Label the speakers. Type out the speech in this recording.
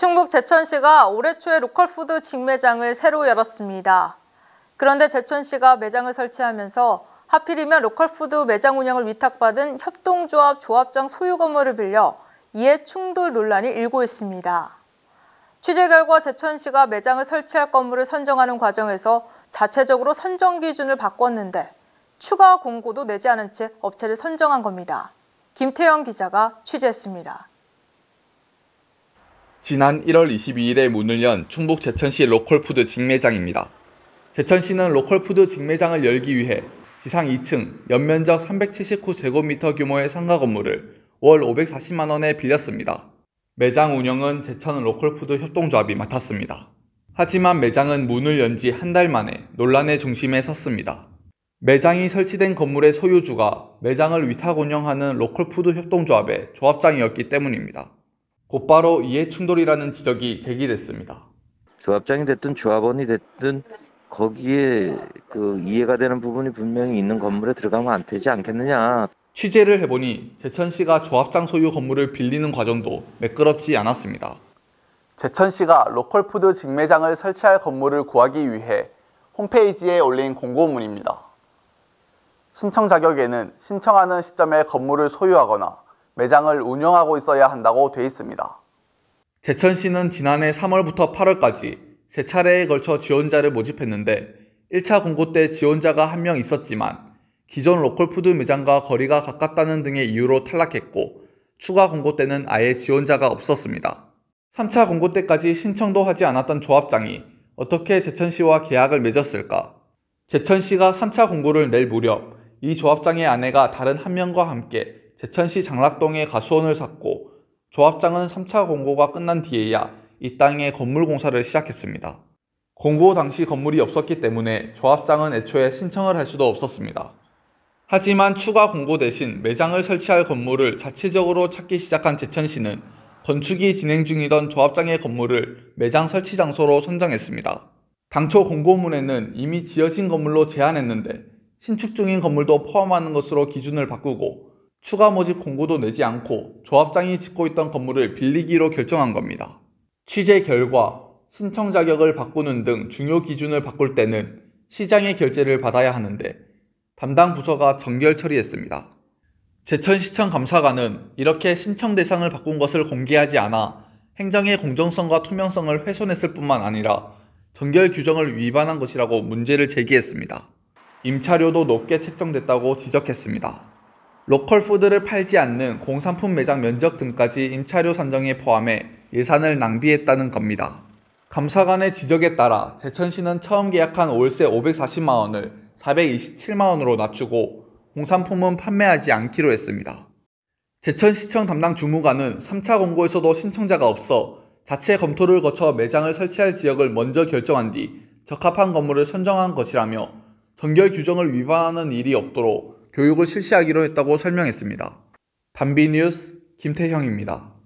Speaker 1: 충북 제천시가 올해 초에 로컬푸드 직매장을 새로 열었습니다. 그런데 제천시가 매장을 설치하면서 하필이면 로컬푸드 매장 운영을 위탁받은 협동조합 조합장 소유 건물을 빌려 이에 충돌 논란이 일고 있습니다. 취재 결과 제천시가 매장을 설치할 건물을 선정하는 과정에서 자체적으로 선정 기준을 바꿨는데 추가 공고도 내지 않은 채 업체를 선정한 겁니다. 김태영 기자가 취재했습니다.
Speaker 2: 지난 1월 22일에 문을 연 충북 제천시 로컬푸드 직매장입니다. 제천시는 로컬푸드 직매장을 열기 위해 지상 2층 연면적 379제곱미터 규모의 상가 건물을 월 540만원에 빌렸습니다. 매장 운영은 제천 로컬푸드 협동조합이 맡았습니다. 하지만 매장은 문을 연 지 한 달 만에 논란의 중심에 섰습니다. 매장이 설치된 건물의 소유주가 매장을 위탁 운영하는 로컬푸드 협동조합의 조합장이었기 때문입니다. 곧바로 이해충돌이라는 지적이 제기됐습니다.
Speaker 1: 조합장이 됐든 조합원이 됐든 거기에 그 이해가 되는 부분이 분명히 있는 건물에 들어가면 안 되지 않겠느냐.
Speaker 2: 취재를 해보니 제천 씨가 조합장 소유 건물을 빌리는 과정도 매끄럽지 않았습니다. 제천 씨가 로컬푸드 직매장을 설치할 건물을 구하기 위해 홈페이지에 올린 공고문입니다. 신청 자격에는 신청하는 시점에 건물을 소유하거나 매장을 운영하고 있어야 한다고 돼 있습니다. 제천시는 지난해 3월부터 8월까지 세 차례에 걸쳐 지원자를 모집했는데 1차 공고 때 지원자가 한 명 있었지만 기존 로컬푸드 매장과 거리가 가깝다는 등의 이유로 탈락했고 추가 공고 때는 아예 지원자가 없었습니다. 3차 공고 때까지 신청도 하지 않았던 조합장이 어떻게 제천시와 계약을 맺었을까? 제천시가 3차 공고를 낼 무렵 이 조합장의 아내가 다른 한 명과 함께 제천시 장락동에 가수원을 샀고 조합장은 3차 공고가 끝난 뒤에야 이 땅에 건물 공사를 시작했습니다. 공고 당시 건물이 없었기 때문에 조합장은 애초에 신청을 할 수도 없었습니다. 하지만 추가 공고 대신 매장을 설치할 건물을 자체적으로 찾기 시작한 제천시는 건축이 진행 중이던 조합장의 건물을 매장 설치 장소로 선정했습니다. 당초 공고문에는 이미 지어진 건물로 제한했는데 신축 중인 건물도 포함하는 것으로 기준을 바꾸고 추가 모집 공고도 내지 않고 조합장이 짓고 있던 건물을 빌리기로 결정한 겁니다. 취재 결과 신청 자격을 바꾸는 등 중요 기준을 바꿀 때는 시장의 결재를 받아야 하는데 담당 부서가 정결 처리했습니다. 제천시청 감사관은 이렇게 신청 대상을 바꾼 것을 공개하지 않아 행정의 공정성과 투명성을 훼손했을 뿐만 아니라 정결 규정을 위반한 것이라고 문제를 제기했습니다. 임차료도 높게 책정됐다고 지적했습니다. 로컬 푸드를 팔지 않는 공산품 매장 면적 등까지 임차료 산정에 포함해 예산을 낭비했다는 겁니다. 감사관의 지적에 따라 제천시는 처음 계약한 월세 540만원을 427만원으로 낮추고 공산품은 판매하지 않기로 했습니다. 제천시청 담당 주무관은 3차 공고에서도 신청자가 없어 자체 검토를 거쳐 매장을 설치할 지역을 먼저 결정한 뒤 적합한 건물을 선정한 것이라며 정결 규정을 위반하는 일이 없도록 교육을 실시하기로 했다고
Speaker 1: 설명했습니다. 단비 뉴스 김태형입니다.